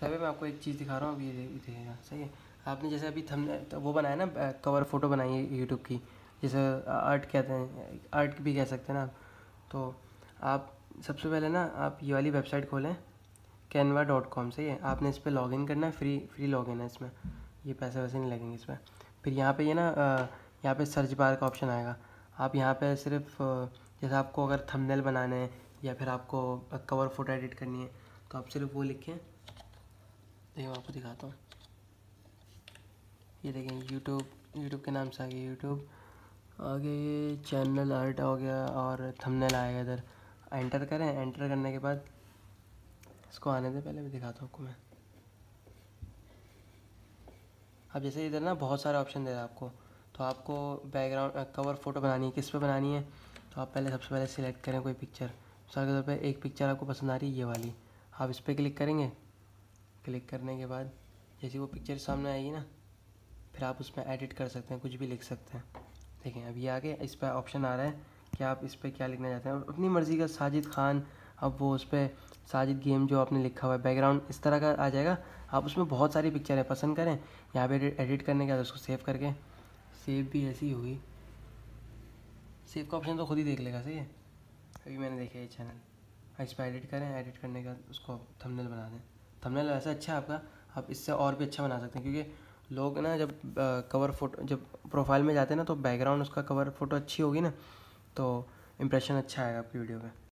सभी मैं आपको एक चीज़ दिखा रहा हूँ अभी देखिएगा सही है आपने जैसे अभी थम तो वो बनाया ना कवर फ़ोटो बनाई है यूट्यूब की जैसे आर्ट कहते हैं आर्ट भी कह सकते हैं ना तो आप सबसे पहले ना आप ये वाली वेबसाइट खोलें कैनवा डॉट कॉम सही है आपने इस पर लॉग इन करना है फ्री फ्री लॉग इन है इसमें ये पैसे वैसे नहीं लगेंगे इसमें फिर यहाँ पर ये ना यहाँ पर सर्च बार का ऑप्शन आएगा आप यहाँ पर सिर्फ जैसे आपको अगर थंबनेल बनाना है या फिर आपको कवर फोटो एडिट करनी है तो आप सिर्फ वो लिखें देखिए आपको दिखाता हूँ ये देखें यूट्यूब यूट्यूब के नाम से आ गया यूट्यूब आगे ये चैनल आर्ट हो गया और थंबनेल आएगा इधर एंटर करें एंटर करने के बाद इसको आने दें पहले मैं दिखाता हूँ आपको मैं अब जैसे इधर ना बहुत सारे ऑप्शन दे रहा है आपको तो आपको बैकग्राउंड कवर फ़ोटो बनानी है किस पे बनानी है तो आप पहले सबसे पहले सिलेक्ट करें कोई पिक्चर मिसाल के तौर पर एक पिक्चर आपको पसंद आ रही है ये वाली आप इस पर क्लिक करेंगे क्लिक करने के बाद जैसे वो पिक्चर सामने आएगी ना फिर आप उसमें एडिट कर सकते हैं कुछ भी लिख सकते हैं देखें अब ये आगे इस पर ऑप्शन आ रहा है कि आप इस पर क्या लिखना चाहते हैं और अपनी मर्ज़ी का साजिद खान अब वो उस पर साजिद गेम जो आपने लिखा हुआ है बैकग्राउंड इस तरह का आ जाएगा आप उसमें बहुत सारी पिक्चर है पसंद करें यहाँ पर एडिट करने के बाद उसको सेव करके सेव भी ऐसी होगी सेव का ऑप्शन तो खुद ही देख लेगा सही है अभी मैंने देखा ये चैनल इस पर एडिट करें एडिट करने के बाद उसको थंबनेल बना दें थंबनेल ऐसा अच्छा है आपका आप इससे और भी अच्छा बना सकते हैं क्योंकि लोग ना जब कवर फोटो जब प्रोफाइल में जाते हैं ना तो बैकग्राउंड उसका कवर फोटो अच्छी होगी ना तो इम्प्रेशन अच्छा आएगा आपकी वीडियो में